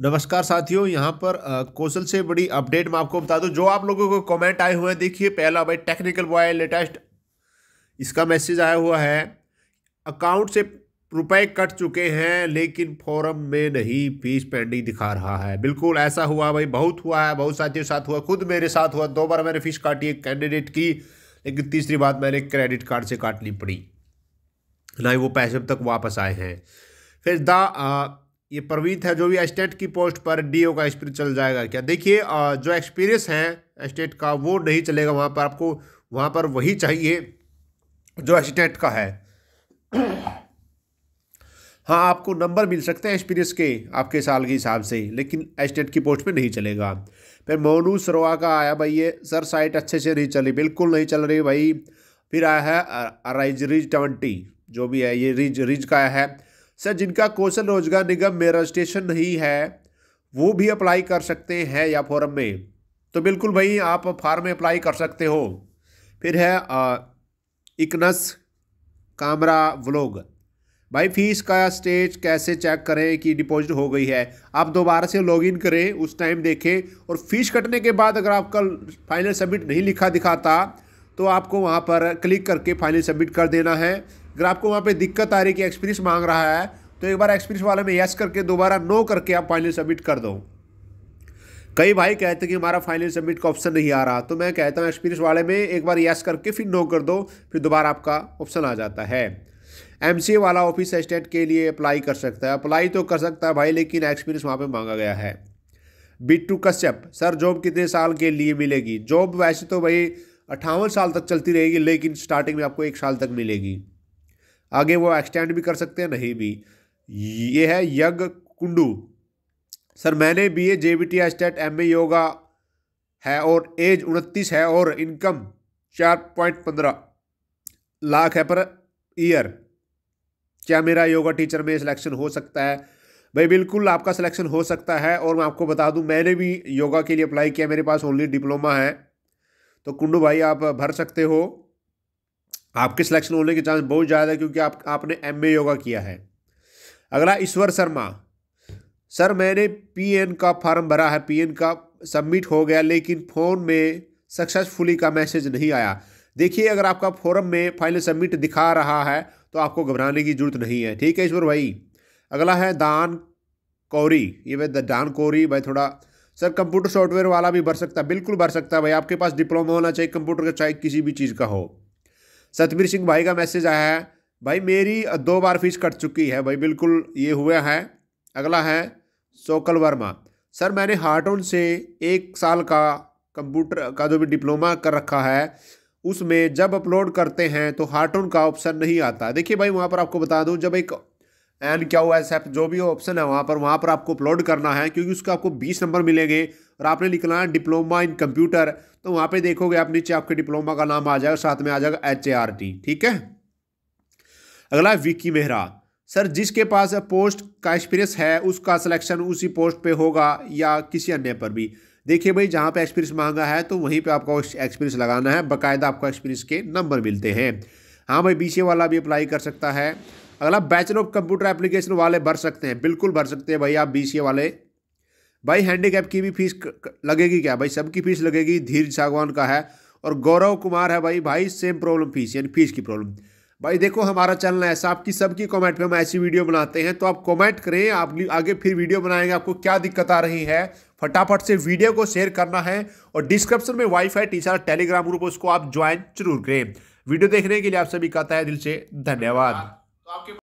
नमस्कार साथियों यहाँ पर कौशल से बड़ी अपडेट मैं आपको बता दूँ जो आप लोगों को कमेंट आए हुए हैं देखिए पहला भाई टेक्निकल बॉय लेटेस्ट इसका मैसेज आया हुआ है अकाउंट से रुपए कट चुके हैं लेकिन फॉरम में नहीं फीस पेंडिंग दिखा रहा है बिल्कुल ऐसा हुआ भाई बहुत हुआ है बहुत साथियों के साथ हुआ खुद मेरे साथ हुआ दो बार मैंने फीस काटी एक कैंडिडेट की लेकिन तीसरी बात मैंने क्रेडिट कार्ड से काटनी पड़ी ना ही वो पैसे अब तक वापस आए हैं फिर द ये प्रवीत है जो भी एस्टेट की पोस्ट पर डीओ का एक्सपीरियंस चल जाएगा क्या देखिए जो एक्सपीरियंस है एस्टेट का वो नहीं चलेगा वहाँ पर आपको वहाँ पर वही चाहिए जो एस्टेट का है हाँ आपको नंबर मिल सकते हैं एक्सपीरियंस के आपके साल के हिसाब से लेकिन एस्टेट की पोस्ट पे नहीं चलेगा फिर मोनू सरोवा का आया भाई ये सर साइट अच्छे से नहीं चली बिल्कुल नहीं चल रही भाई फिर आया है रिज ट्वेंटी जो भी है ये रिज रिज का आया है सर जिनका कौशल रोजगार निगम में रजिस्ट्रेशन नहीं है वो भी अप्लाई कर सकते हैं या फॉर्म में तो बिल्कुल भाई आप फार्म में अप्लाई कर सकते हो फिर है इकनस कामरा व्लोग भाई फीस का स्टेज कैसे चेक करें कि डिपॉजिट हो गई है आप दोबारा से लॉगिन करें उस टाइम देखें और फीस कटने के बाद अगर आपका फाइनल सबमिट नहीं लिखा दिखाता तो आपको वहाँ पर क्लिक करके फाइनल सबमिट कर देना है अगर आपको वहाँ पे दिक्कत आ रही कि एक्सपीरियंस मांग रहा है तो एक बार एक्सपीरियंस वाले में यस करके दोबारा नो करके आप फाइनल सबमिट कर दो कई भाई कहते कि हमारा फाइनल सबमिट का ऑप्शन नहीं आ रहा तो मैं कहता हूँ एक्सपीरियंस वाले में एक बार यस करके फिर नो कर दो फिर दोबारा आपका ऑप्शन आ जाता है एम वाला ऑफिस असिस्टेंट के लिए अप्लाई कर सकता है अप्लाई तो कर सकता है भाई लेकिन एक्सपीरियंस वहाँ पर मांगा गया है बिट्टू कश्यप सर जॉब कितने साल के लिए मिलेगी जॉब वैसे तो भाई अट्ठावन साल तक चलती रहेगी लेकिन स्टार्टिंग में आपको एक साल तक मिलेगी आगे वो एक्सटेंड भी कर सकते हैं नहीं भी ये है यज्ञ कुंडू सर मैंने B A J B T estate M A yoga है और एज उनतीस है और इनकम चार पॉइंट पंद्रह लाख है पर ईयर क्या मेरा योगा टीचर में सिलेक्शन हो सकता है भाई बिल्कुल आपका सिलेक्शन हो सकता है और मैं आपको बता दूं मैंने भी योगा के लिए अप्लाई किया मेरे पास ओनली डिप्लोमा है तो कुंडू भाई आप भर सकते हो आपके सिलेक्शन होने के चांस बहुत ज़्यादा है क्योंकि आप आपने एम योगा किया है अगला ईश्वर शर्मा सर मैंने पीएन का फॉर्म भरा है पीएन का सबमिट हो गया लेकिन फ़ोन में सक्सेसफुली का मैसेज नहीं आया देखिए अगर आपका फॉर्म में फाइनल सबमिट दिखा रहा है तो आपको घबराने की जरूरत नहीं है ठीक है ईश्वर भाई अगला है दान कौरी ये भाई दान कौरी भाई थोड़ा सर कंप्यूटर सॉफ्टवेयर वाला भी भर सकता है बिल्कुल भर सकता है भाई आपके पास डिप्लोमा होना चाहिए कंप्यूटर का चाहे किसी भी चीज़ का हो सतबीर सिंह भाई का मैसेज आया है भाई मेरी दो बार फीस कट चुकी है भाई बिल्कुल ये हुआ है अगला है सोकल वर्मा सर मैंने हार्टोन से एक साल का कंप्यूटर का जो भी डिप्लोमा कर रखा है उसमें जब अपलोड करते हैं तो हार्टोन का ऑप्शन नहीं आता देखिए भाई वहाँ पर आपको बता दूँ जब एक एन क्या ओ एस एफ जो भी ऑप्शन है वहाँ पर वहाँ पर आपको अपलोड करना है क्योंकि उसका आपको बीस नंबर मिलेंगे और आपने लिखना है डिप्लोमा इन कंप्यूटर तो वहाँ पे देखोगे आप नीचे आपके डिप्लोमा का नाम आ जाएगा साथ में आ जाएगा एच ए आर टी ठीक है अगला है विकी मेहरा सर जिसके पास पोस्ट का एक्सपीरियंस है उसका सिलेक्शन उसी पोस्ट पर होगा या किसी अन्य पर भी देखिए भाई जहाँ पर एक्सपीरियंस मांगा है तो वहीं पर आपको एक्सपीरियंस लगाना है बाकायदा आपको एक्सपीरियंस के नंबर मिलते हैं हाँ भाई बीसीए वाला भी अप्लाई कर सकता है अगला बैचलर ऑफ कंप्यूटर एप्लीकेशन वाले भर सकते हैं बिल्कुल भर सकते हैं भाई आप बी वाले भाई हैंडीकैप की भी फीस लगेगी क्या भाई सबकी फीस लगेगी धीरज सागवान का है और गौरव कुमार है भाई भाई सेम प्रॉब्लम फीस यानी फीस की प्रॉब्लम भाई देखो हमारा चैनल ऐसा आपकी सबकी कमेंट पे हम ऐसी वीडियो बनाते हैं तो आप कमेंट करें आप आगे फिर वीडियो बनाएंगे आपको क्या दिक्कत आ रही है फटाफट से वीडियो को शेयर करना है और डिस्क्रिप्शन में वाईफाई टी टेलीग्राम ग्रुप उसको आप ज्वाइन जरूर करें वीडियो देखने के लिए आप सभी का है दिल से धन्यवाद तो आपके